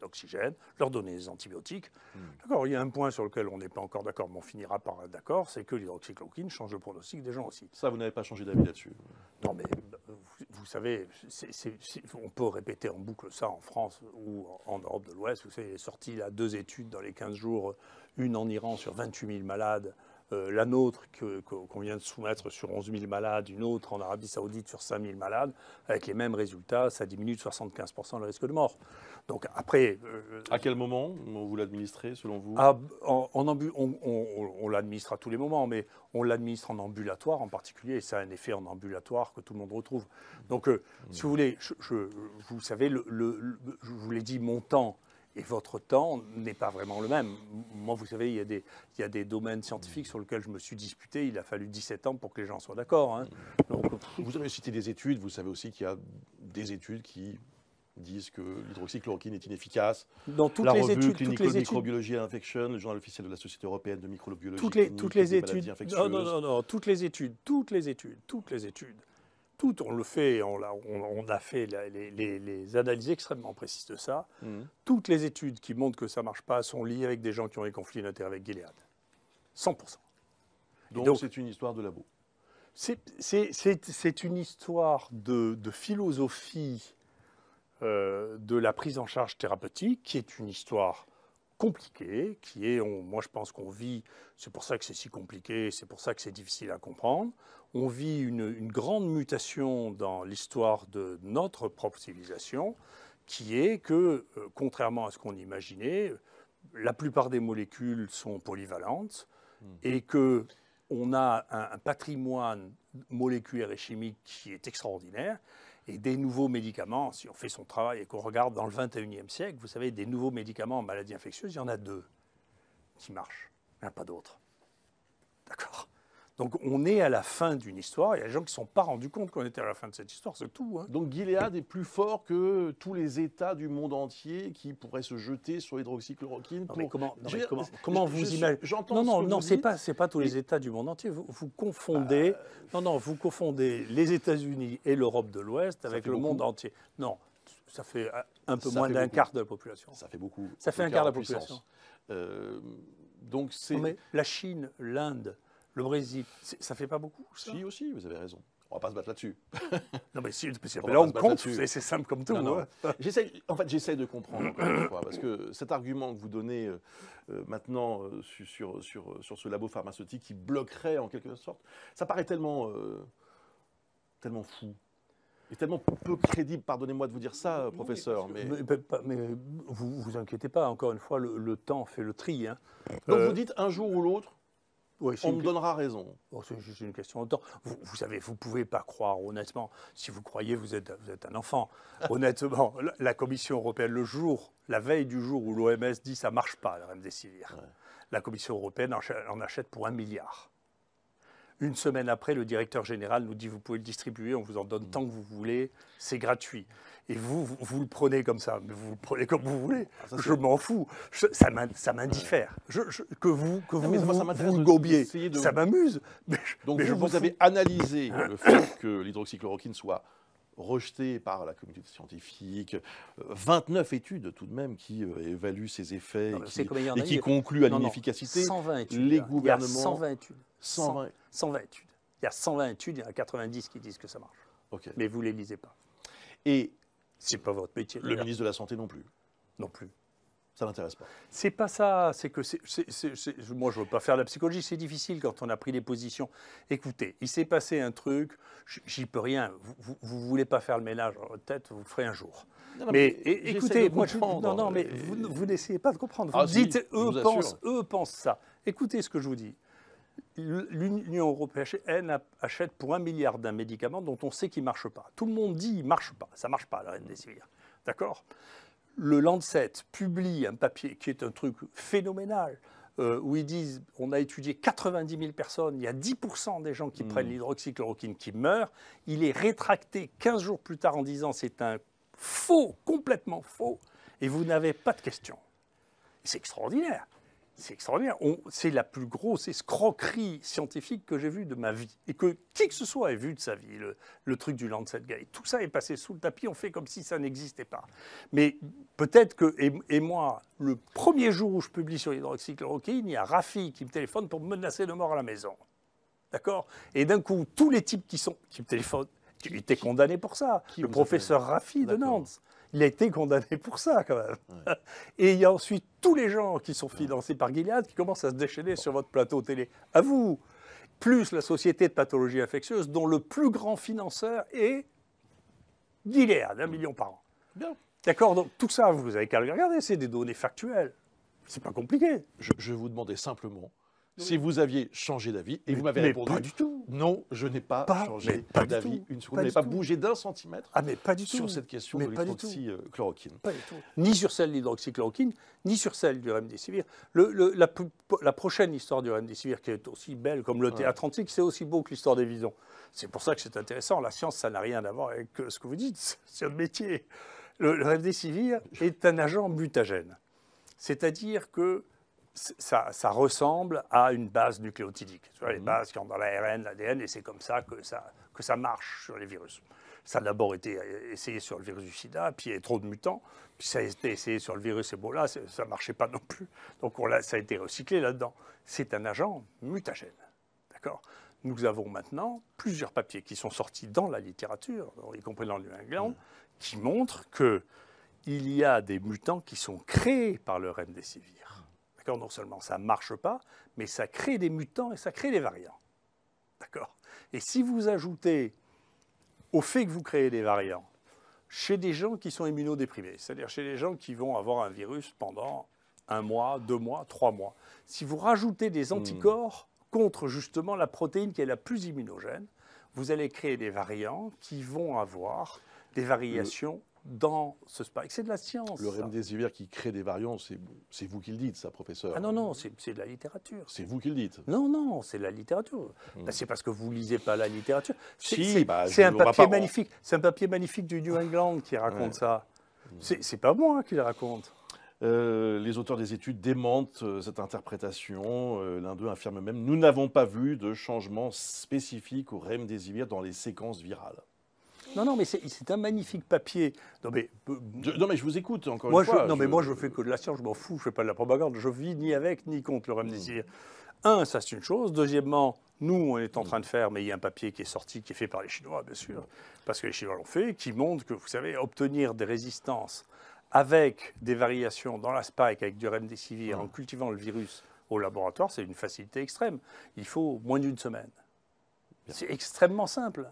l'oxygène, leur donner des antibiotiques. D'accord, il y a un point sur lequel on n'est pas encore d'accord, mais on finira par être d'accord, c'est que l'hydroxychloroquine change le pronostic des gens aussi. Ça, vous n'avez pas changé d'avis là-dessus Non, mais vous, savez, on peut répéter en boucle ça en France ou en, Europe de l'Ouest. Vous savez, il est sorti là deux études dans les 15 jours, une en Iran sur 28 000 malades euh, la nôtre qu'on vient de soumettre sur 11 000 malades, une autre en Arabie Saoudite sur 5 000 malades, avec les mêmes résultats, ça diminue de 75 le risque de mort. Donc après. Euh, à quel moment vous l'administrez, selon vous ah, on, l'administre à tous les moments, mais on l'administre en ambulatoire en particulier, et ça a un effet en ambulatoire que tout le monde retrouve. Donc, euh, si vous voulez, je, vous savez, je vous l'ai dit, mon temps et votre temps n'est pas vraiment le même. Moi, vous savez, il y, a des, il y a des domaines scientifiques sur lesquels je me suis disputé. Il a fallu 17 ans pour que les gens soient d'accord. Hein. Vous avez cité des études. Vous savez aussi qu'il y a des études qui disent que l'hydroxychloroquine est inefficace. Dans toutes la les études, toutes les microbiologie and infection, le journal officiel de la Société européenne de microbiologie. Toutes les, toutes les études. Non, non, non, non, toutes les études, toutes les études, toutes les études on le fait, on, a, on a fait les, analyses extrêmement précises de ça. Mmh. Toutes les études qui montrent que ça ne marche pas sont liées avec des gens qui ont des conflits d'intérêt avec Gilead. 100%. Donc c'est une histoire de labo. C'est une histoire de, philosophie euh, de la prise en charge thérapeutique, qui est une histoire compliqué, qui est, moi je pense qu'on vit, c'est pour ça que c'est si compliqué, c'est pour ça que c'est difficile à comprendre, on vit une, grande mutation dans l'histoire de notre propre civilisation, qui est que, euh, contrairement à ce qu'on imaginait, la plupart des molécules sont polyvalentes hmm. et que on a un, un patrimoine moléculaire et chimique qui est extraordinaire et des nouveaux médicaments, si on fait son travail et qu'on regarde dans le 21e siècle, vous savez, des nouveaux médicaments en maladies infectieuses, il y en a deux qui marchent, il n'y en a pas d'autres. D'accord donc on est à la fin d'une histoire. Il y a des gens qui ne se sont pas rendus compte qu'on était à la fin de cette histoire, c'est tout. Hein. Donc Gilead est plus fort que tous les États du monde entier qui pourraient se jeter sur l'hydroxychloroquine. comment, mais comment, vous imaginez Non, non, ce n'est non, c'est pas, c'est pas tous les États du monde entier. Vous, bah, confondez. Euh, non, non, vous confondez les États-Unis et l'Europe de l'Ouest avec le monde entier. Non, ça fait un peu moins d'un quart de la population. Ça fait beaucoup. Ça fait un quart de la population. Euh, donc c'est. la Chine, l'Inde, le Brésil, ça fait pas beaucoup Si, aussi, vous avez raison. On va pas se battre là-dessus. non, mais si, là, on compte, c'est simple comme tout. Hein. en fait, j'essaie de comprendre, parce que cet argument que vous donnez euh, euh, maintenant euh, sur, sur, ce labo pharmaceutique qui bloquerait en quelque sorte, ça paraît tellement, tellement fou. Et tellement peu crédible, pardonnez-moi de vous dire ça, professeur. Mais, mais, vous vous inquiétez pas, encore une fois, le, temps fait le tri. Hein. Donc vous dites un jour ou l'autre, on me donnera raison. Oh, c'est juste une question de temps. Vous, savez, vous ne pouvez pas croire, honnêtement. Si vous croyez, vous êtes, un enfant. honnêtement, la Commission européenne, le jour, la veille du jour où l'OMS dit ça ne marche pas, la remdesivir, la Commission européenne en achète pour un milliard. Une semaine après, le directeur général nous dit vous pouvez le distribuer, on vous en donne mm. tant que vous voulez, c'est gratuit. Et vous, vous, le prenez comme ça, vous le prenez comme vous voulez. Ah, je m'en fous. ça m'indiffère. que vous, que vous, ça vous, vous ça m'amuse. Donc vous, avez analysé le fait que l'hydroxychloroquine soit rejetée par la communauté scientifique. 29 études tout de même qui euh, évaluent ses effets et qui, concluent à l'inefficacité. Les gouvernements. 120. études. Il y a 120 études, il y en a 90 qui disent que ça marche. Mais vous ne les lisez pas. Et c'est pas votre métier. Le ministre de la Santé non plus. Non plus. Ça l'intéresse pas. C'est pas ça. C'est que moi, je veux pas faire la psychologie. C'est difficile quand on a pris des positions. Écoutez, il s'est passé un truc. J'y peux rien. Vous, ne voulez pas faire le ménage votre tête, vous le ferez un jour. mais, écoutez, moi, je, non, non, mais vous, n'essayez pas de comprendre. Vous ah, dites, eux pensent, eux pensent ça. Écoutez ce que je vous dis l'Union européenne achète pour un milliard d'un médicament dont on sait qu'il ne marche pas. Tout le monde dit qu'il ne marche pas. Ça ne marche pas, la des D'accord Le Lancet publie un papier qui est un truc phénoménal. Euh, où ils disent on a étudié 90 000 personnes, il y a 10% des gens qui hmm. prennent l'hydroxychloroquine qui meurent. Il est rétracté 15 jours plus tard en disant c'est un faux, complètement faux, et vous n'avez pas de questions. C'est extraordinaire c'est extraordinaire. C'est la plus grosse escroquerie scientifique que j'ai vue de ma vie. Et que qui que ce soit ait vu de sa vie, le, truc du Lancet-Gate. Tout ça est passé sous le tapis, on fait comme si ça n'existait pas. Mais peut-être que, et, moi, le premier jour où je publie sur l'hydroxychloroquine, il y a Rafi qui me téléphone pour me menacer de mort à la maison. D'accord Et d'un coup, tous les types qui, sont, qui me téléphonent, tu étaient condamné pour ça. le professeur Rafi de Nantes il a été condamné pour ça quand même. Et il y a ensuite tous les gens qui sont financés par Gilead qui commencent à se déchaîner sur votre plateau télé. À vous Plus la société de pathologie infectieuse dont le plus grand financeur est Gilead, un mm. million par an. Bien. D'accord Donc tout ça, vous avez qu'à le regarder, c'est des données factuelles. C'est pas compliqué. Je, je vous demandais simplement si vous aviez changé d'avis. Et vous m'avez répondu. Pas du tout. Non, je n'ai pas, changé d'avis une seconde. Vous n'avez pas bougé d'un centimètre ah, mais pas du sur cette question de l'hydroxychloroquine. Pas du tout Ni sur celle de l'hydroxychloroquine, ni sur celle du remdesivir. le, la, prochaine histoire du remdesivir, qui est aussi belle comme le ouais. c'est aussi beau que l'histoire des visons. C'est pour ça que c'est intéressant. La science, ça n'a rien à voir avec ce que vous dites. sur le métier. Le, le remdesivir est un agent mutagène. C'est-à-dire que ça, ressemble à une base nucléotidique. les mhm. bases qui ont dans l'ARN, l'ADN, et c'est comme ça que, ça que ça marche sur les virus. Ça a d'abord été euh, essayé sur le virus du sida, puis il y a trop de mutants. Puis ça a été essayé sur le virus Ebola, ça ne marchait pas non plus. Donc on ça a été recyclé là-dedans. C'est un agent mutagène. D'accord Nous avons maintenant plusieurs papiers qui sont sortis dans la littérature, y compris dans le England, mhm. qui montrent qu'il y a des mutants qui sont créés par le remdesivir. Non seulement ça ne marche pas, mais ça crée des mutants et ça crée des variants. D'accord Et si vous ajoutez au fait que vous créez des variants chez des gens qui sont immunodéprimés, c'est-à-dire chez des gens qui vont avoir un virus pendant un mois, deux mois, trois mois, si vous rajoutez des hmm. anticorps contre justement la protéine qui est la plus immunogène, vous allez créer des variants qui vont avoir des variations dans ce c'est de la science. Le remdesivir qui crée des variants, c'est vous qui le dites, ça, professeur. Ah non, non, c'est de la littérature. C'est vous qui le dites. Non, non, c'est de la littérature. Hmm. Bah, c'est parce que vous lisez pas la littérature. C'est bah, un papier magnifique. C'est un papier magnifique du New England qui raconte ça. ça. Hmm. C'est pas moi qui le raconte. Euh, les auteurs des études démentent euh, cette interprétation. Euh, l'un d'eux affirme même Nous n'avons pas vu de changement spécifique au remdesivir dans les séquences virales. Non, non, mais c'est un magnifique papier. Non mais, euh, je, non, mais je vous écoute encore une fois. non, mais moi, je fais que de la science, je m'en fous, je fais pas de la propagande. Je vis ni avec ni contre le hmm. Remdesivir. Un, ça, c'est une chose. Deuxièmement, nous, on est en train de faire, mais il y a un papier qui est sorti, qui est fait par les Chinois, bien sûr, parce que les Chinois l'ont fait, qui montre que, vous savez, obtenir des résistances avec des variations dans la spike, avec du remdesivir, en hmm. cultivant le virus au laboratoire, c'est une facilité extrême. Il faut moins d'une semaine. C'est extrêmement simple.